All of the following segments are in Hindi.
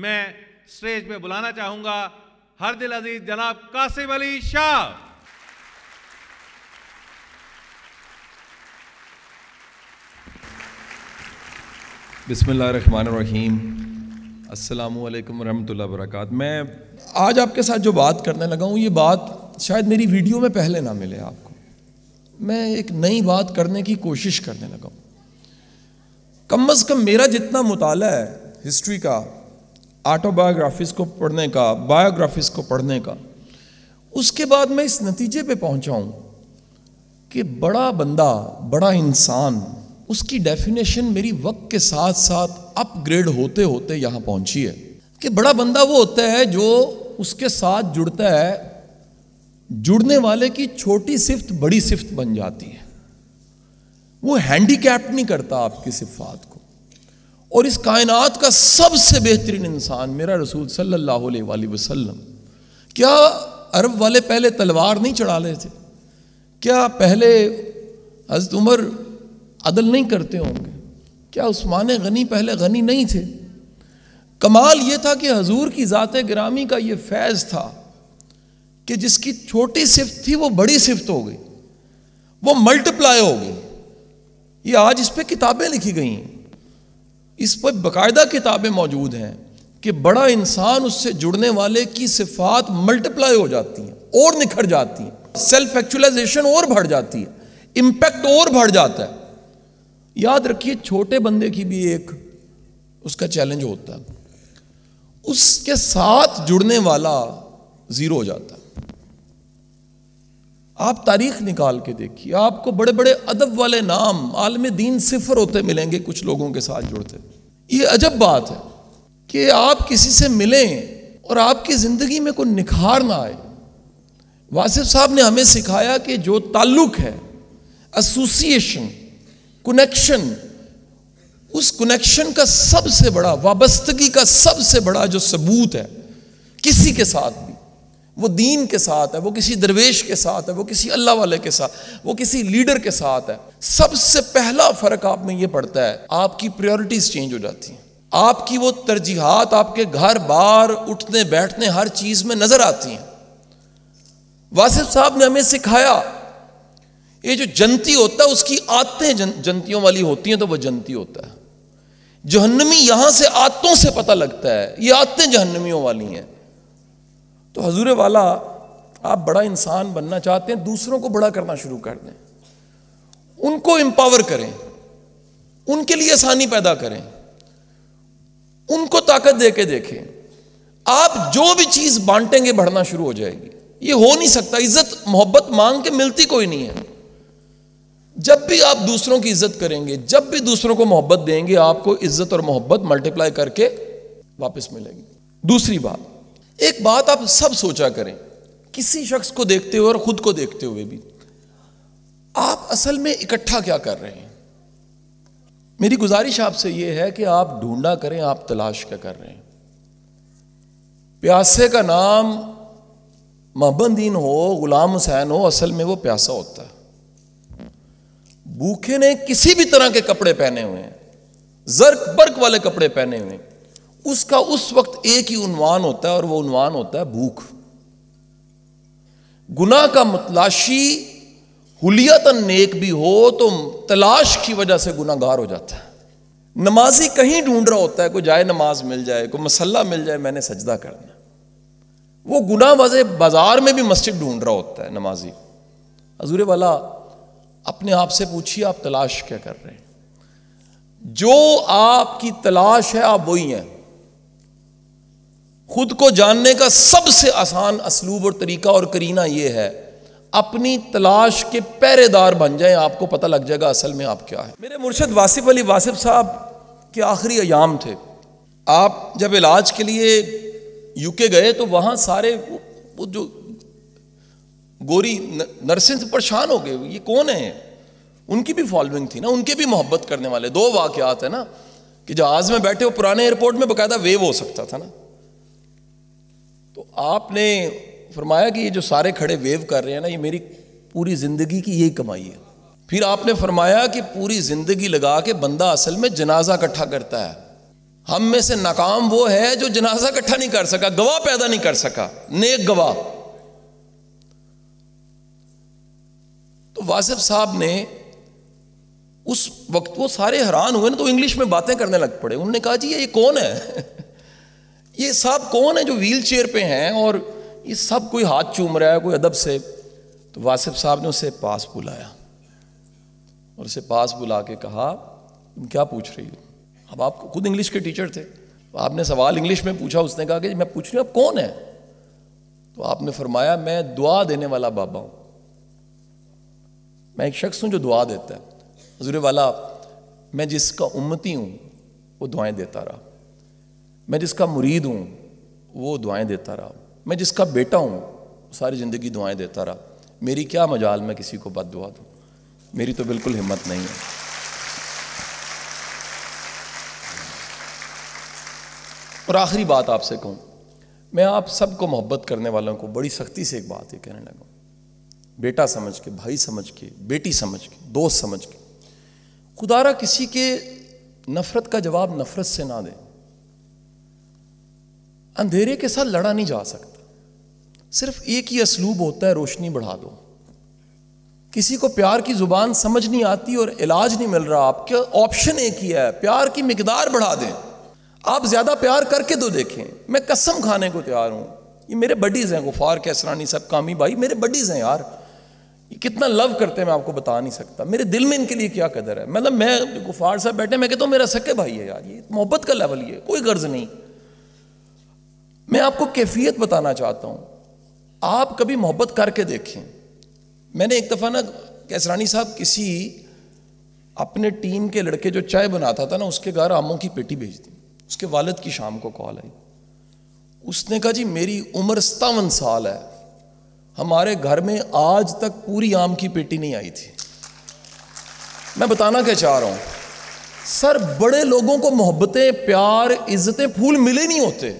मैं स्टेज पे बुलाना चाहूंगा हर दिल अजीज जनाब कासिम अली शाह बिसमीम अल्लाम वरहमल वर्क मैं आज आपके साथ जो बात करने लगा हूँ ये बात शायद मेरी वीडियो में पहले ना मिले आपको मैं एक नई बात करने की कोशिश करने लगा हूँ कम अज़ कम मेरा जितना मुताला है हिस्ट्री का ऑटोबायोग्राफीज को पढ़ने का बायोग्राफीज को पढ़ने का उसके बाद मैं इस नतीजे पे पहुंचा हूं कि बड़ा बंदा बड़ा इंसान उसकी डेफिनेशन मेरी वक्त के साथ साथ अपग्रेड होते होते यहां पहुंची है कि बड़ा बंदा वो होता है जो उसके साथ जुड़ता है जुड़ने वाले की छोटी सिफ्त बड़ी सिफ्त बन जाती है वो हैंडीकैप नहीं करता आपकी सिफात को और इस कायनात का सबसे बेहतरीन इंसान मेरा रसूल सल्लल्लाहु अलैहि वसल्लम क्या अरब वाले पहले तलवार नहीं चढ़ा रहे थे क्या पहले हजरत उमर अदल नहीं करते होंगे क्या उस्मान गनी पहले गनी नहीं थे कमाल ये था कि हजूर की ज़ात ग्रामी का ये फैज़ था कि जिसकी छोटी सिफ्त थी वो बड़ी सिफ्त हो गई वो मल्टीप्लाई हो गई ये आज इस पर किताबें लिखी गई हैं इस पर बाकायदा किताबें मौजूद हैं कि बड़ा इंसान उससे जुड़ने वाले की सिफात मल्टीप्लाई हो जाती हैं और निखर जाती हैं सेल्फ एक्चुअलाइजेशन और बढ़ जाती है इम्पैक्ट और बढ़ जाता है याद रखिए छोटे बंदे की भी एक उसका चैलेंज होता है उसके साथ जुड़ने वाला ज़ीरो हो जाता है आप तारीख निकाल के देखिए आपको बड़े बड़े अदब वाले नाम आलम दीन सिफर होते मिलेंगे कुछ लोगों के साथ जुड़ते ये अजब बात है कि आप किसी से मिलें और आपकी ज़िंदगी में कोई निखार ना आए वासिफ साहब ने हमें सिखाया कि जो ताल्लुक है एसोसिएशन कनेक्शन उस कनेक्शन का सबसे बड़ा वाबस्तगी का सबसे बड़ा जो सबूत है किसी के साथ भी वो दीन के साथ है वो किसी दरवेश के साथ है वो किसी अल्लाह वाले के साथ वो किसी लीडर के साथ है सबसे पहला फ़र्क आप में ये पड़ता है आपकी प्रायोरिटीज़ चेंज हो जाती हैं आपकी वो तरजीहत आपके घर बार उठने बैठने हर चीज़ में नज़र आती हैं वासिफ साहब ने हमें सिखाया ये जो जनती होता है उसकी आते जन, जनतियों वाली होती हैं तो वह जनती होता है जहन्नमी यहां से आतों से पता लगता है ये आदतें जहन्नमियों वाली हैं तो हजूर वाला आप बड़ा इंसान बनना चाहते हैं दूसरों को बड़ा करना शुरू कर दें उनको एम्पावर करें उनके लिए आसानी पैदा करें उनको ताकत दे के देखें आप जो भी चीज़ बांटेंगे बढ़ना शुरू हो जाएगी ये हो नहीं सकता इज्जत मोहब्बत मांग के मिलती कोई नहीं है जब भी आप दूसरों की इज्जत करेंगे जब भी दूसरों को मोहब्बत देंगे आपको इज्जत और मोहब्बत मल्टीप्लाई करके वापस मिलेगी दूसरी बात एक बात आप सब सोचा करें किसी शख्स को देखते हुए और खुद को देखते हुए भी आप असल में इकट्ठा क्या कर रहे हैं मेरी गुजारिश आपसे यह है कि आप ढूंढा करें आप तलाश क्या कर रहे हैं प्यासे का नाम महबंदीन हो गुलाम हुसैन हो असल में वो प्यासा होता है भूखे ने किसी भी तरह के कपड़े पहने हुए हैं जर्क बर्क वाले कपड़े पहने हुए हैं उसका उस वक्त एक ही उन्वान होता है और वो उन्वान होता है भूख गुना का मतलाशी हुलियातन नेक भी हो तो तलाश की वजह से गुनागार हो जाता है नमाजी कहीं ढूंढ रहा होता है कोई जाए नमाज मिल जाए कोई मसल्ला मिल जाए मैंने सजदा करना वो गुना वजह बाजार में भी मस्जिद ढूंढ रहा होता है नमाजी हजूर वाला अपने आप से पूछिए आप तलाश क्या कर रहे हैं जो आपकी तलाश है आप वही हैं खुद को जानने का सबसे आसान असलूब और तरीका और करीना यह है अपनी तलाश के पहरेदार बन जाए आपको पता लग जाएगा असल में आप क्या है मेरे मुर्शद वासिफ अली वासिफ साहब के आखिरी अयाम थे आप जब इलाज के लिए यूके गए तो वहां सारे वो, वो जो गोरी नर्सिंग से परेशान हो गए ये कौन है उनकी भी फॉलोइंग थी ना उनके भी मोहब्बत करने वाले दो वाक़ात है ना कि जहाज़ में बैठे हो पुराने एयरपोर्ट में बकायदा वेव हो सकता था ना तो आपने फरमाया कि ये जो सारे खड़े वेव कर रहे हैं ना ये मेरी पूरी ज़िंदगी की यही कमाई है फिर आपने फरमाया कि पूरी ज़िंदगी लगा के बंदा असल में जनाजा इकट्ठा करता है हम में से नाकाम वो है जो जनाजा इकट्ठा नहीं कर सका गवाह पैदा नहीं कर सका नेक गवाह तो वासिफ साहब ने उस वक्त वो सारे हैरान हुए ना तो इंग्लिश में बातें करने लग पड़े उन्होंने कहा जी ये कौन है ये सब कौन है जो व्हील चेयर पर हैं और ये सब कोई हाथ चूम रहा है कोई अदब से तो वासिफ साहब ने उसे पास बुलाया और उसे पास बुला के कहा तुम क्या पूछ रही हो अब आप खुद इंग्लिश के टीचर थे तो आपने सवाल इंग्लिश में पूछा उसने कहा कि मैं पूछ रही हूँ आप कौन है तो आपने फरमाया मैं दुआ देने वाला बाबा हूँ मैं एक शख्स हूँ जो दुआ देता है हजूर वाला मैं जिसका उम्मती हूँ वो दुआएं देता रहा मैं जिसका मुरीद हूँ वो दुआएं देता रहा मैं जिसका बेटा हूँ सारी ज़िंदगी दुआएं देता रहा मेरी क्या मजाल मैं किसी को बद दुआ दूँ मेरी तो बिल्कुल हिम्मत नहीं है और आखिरी बात आपसे कहूँ मैं आप सबको मोहब्बत करने वालों को बड़ी सख्ती से एक बात ये कहने लगा बेटा समझ के भाई समझ के बेटी समझ के दोस्त समझ के खुदारा किसी के नफ़रत का जवाब नफ़रत से ना दें अंधेरे के साथ लड़ा नहीं जा सकता सिर्फ एक ही असलूब होता है रोशनी बढ़ा दो किसी को प्यार की ज़ुबान समझ नहीं आती और इलाज नहीं मिल रहा आपके ऑप्शन एक ही है प्यार की मकदार बढ़ा दें आप ज़्यादा प्यार करके दो तो देखें मैं कसम खाने को तैयार हूँ ये मेरे बडीज़ हैं गुफार कैसरानी सब कामी भाई मेरे बडीज़ हैं यार ये कितना लव करते हैं मैं आपको बता नहीं सकता मेरे दिल में इनके लिए क्या कदर है मतलब मैं गुफार साहब बैठे मैं कहता हूँ मेरा सके भाई है यार ये मोहब्बत का लेवल ये कोई गर्ज नहीं मैं आपको कैफियत बताना चाहता हूं आप कभी मोहब्बत करके देखें मैंने एक दफ़ा ना कैसरानी साहब किसी अपने टीम के लड़के जो चाय बनाता था ना उसके घर आमों की पेटी भेज दी उसके वालद की शाम को कॉल आई उसने कहा जी मेरी उम्र सतावन साल है हमारे घर में आज तक पूरी आम की पेटी नहीं आई थी मैं बताना क्या चाह रहा हूं सर बड़े लोगों को मोहब्बतें प्यार इज्जतें फूल मिले नहीं होते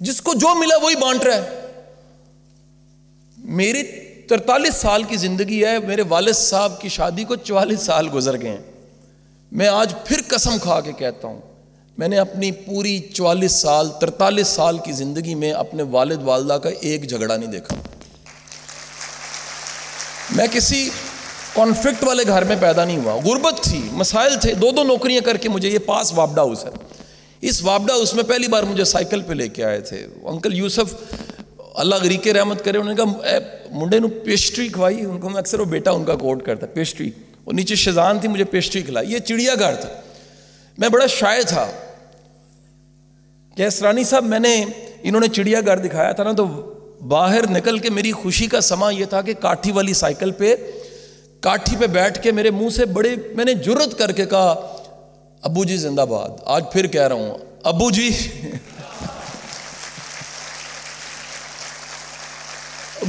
जिसको जो मिला वही बांट रहा है मेरी तरतालीस साल की ज़िंदगी है मेरे वालिद साहब की शादी को चवालीस साल गुजर गए मैं आज फिर कसम खा के कहता हूं मैंने अपनी पूरी चवालीस साल तरतालीस साल की ज़िंदगी में अपने वालिद वालदा का एक झगड़ा नहीं देखा मैं किसी कॉन्फ्लिक्ट वाले घर में पैदा नहीं हुआ गुर्बत थी मसाइल थे दो दो नौकरियां करके मुझे ये पास वापडा हाउस है इस वापडा उसमें पहली बार मुझे साइकिल पे लेके आए थे अंकल यूसुफ अल्लाह गरीके रहमत करे उन्होंने कहा मुंडे ने पेस्ट्री खवाई उनको मैं अक्सर वो बेटा उनका कोट करता पेस्ट्री और नीचे शेजान थी मुझे पेस्ट्री खिलाई ये चिड़ियाघर था मैं बड़ा शाय था कैसरानी साहब मैंने इन्होंने चिड़ियाघर दिखाया था ना तो बाहर निकल के मेरी खुशी का समा यह था कि काठी वाली साइकिल पे काठी पे बैठ के मेरे मुंह से बड़े मैंने जुर्रत करके कहा अबू जी जिंदाबाद आज फिर कह रहा हूँ अबू जी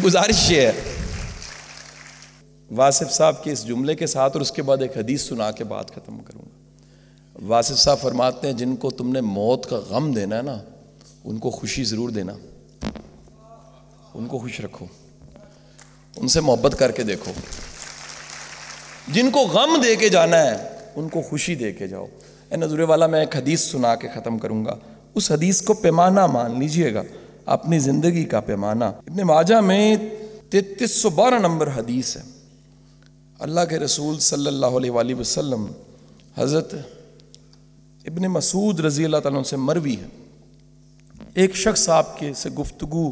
गुजारिश है वासिफ साहब के इस जुमले के साथ और उसके बाद एक हदीस सुना के बात ख़त्म करूंगा वासिफ साहब फरमाते हैं जिनको तुमने मौत का गम देना है ना उनको खुशी ज़रूर देना उनको खुश रखो उनसे मोहब्बत करके देखो जिनको गम दे के जाना है उनको खुशी दे के जाओ ए नजूरे वाला मैं एक हदीस सुना के ख़त्म करूँगा उस हदीस को पैमाना मान लीजिएगा अपनी ज़िंदगी का पैमाना इतने माजा में तैतीस सौ बारह नंबर हदीस है अल्लाह के रसूल सल्लल्लाहु अलैहि वसल्लम हज़रत इब्ने मसूद रज़ी अल्लाह से मरवी है एक शख्स आपके से गुफ्तगु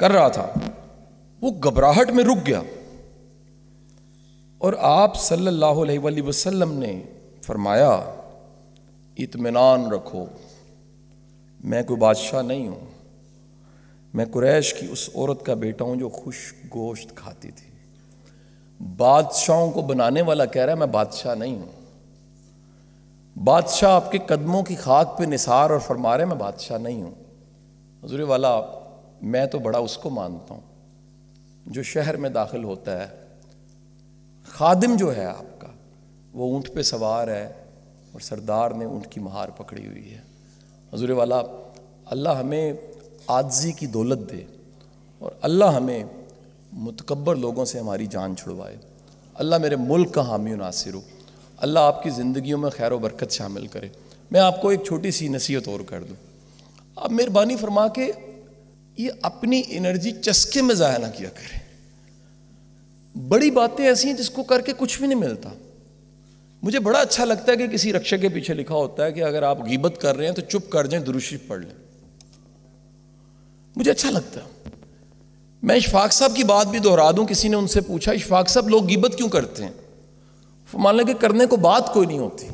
कर रहा था वो घबराहट में रुक गया और आप सल्लल्लाहु अलैहि वसल्लम ने फरमाया इतमान रखो मैं कोई बादशाह नहीं हूँ मैं कुरैश की उस औरत का बेटा हूँ जो खुश गोश्त खाती थी बादशाहों को बनाने वाला कह रहा है मैं बादशाह नहीं हूँ बादशाह आपके कदमों की खाक पे निसार और फरमा रहे मैं बादशाह नहीं हूँ हजूर वाला मैं तो बड़ा उसको मानता हूँ जो शहर में दाखिल होता है खादिम जो है आपका वो ऊँट पे सवार है और सरदार ने ऊँट की महार पकड़ी हुई है हजूर वाला अल्लाह हमें आजजी की दौलत दे और अल्लाह हमें मतकबर लोगों से हमारी जान छुड़वाए अल्लाह मेरे मुल्क का हामी नासिर हो अल्लाह आपकी ज़िंदगियों में खैर बरकत शामिल करे मैं आपको एक छोटी सी नसीहत और कर दूँ आप मेहरबानी फरमा के ये अपनी एनर्जी चस्के में ज़ाया ना किया करें बड़ी बातें ऐसी हैं जिसको करके कुछ भी नहीं मिलता मुझे बड़ा अच्छा लगता है कि किसी रक्षा के पीछे लिखा होता है कि अगर आप गीबत कर रहे हैं तो चुप कर जाएं दुरुशी पढ़ लें मुझे अच्छा लगता है मैं इशफाक साहब की बात भी दोहरा दूं किसी ने उनसे पूछा इशफाक साहब लोग गीबत क्यों करते हैं मान लें कि करने को बात कोई नहीं होती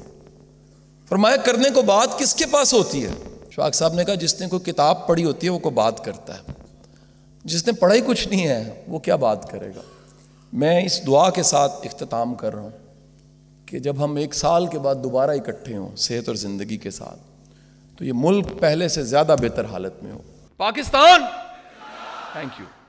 फरमाया करने को बात किसके पास होती है इशफाक साहब ने कहा जिसने कोई किताब पढ़ी होती है वो को बात करता है जिसने पढ़ा ही कुछ नहीं है वो क्या बात करेगा मैं इस दुआ के साथ अख्ताम कर रहा हूँ कि जब हम एक साल के बाद दोबारा इकट्ठे हों सेहत और ज़िंदगी के साथ तो ये मुल्क पहले से ज़्यादा बेहतर हालत में हो पाकिस्तान थैंक यू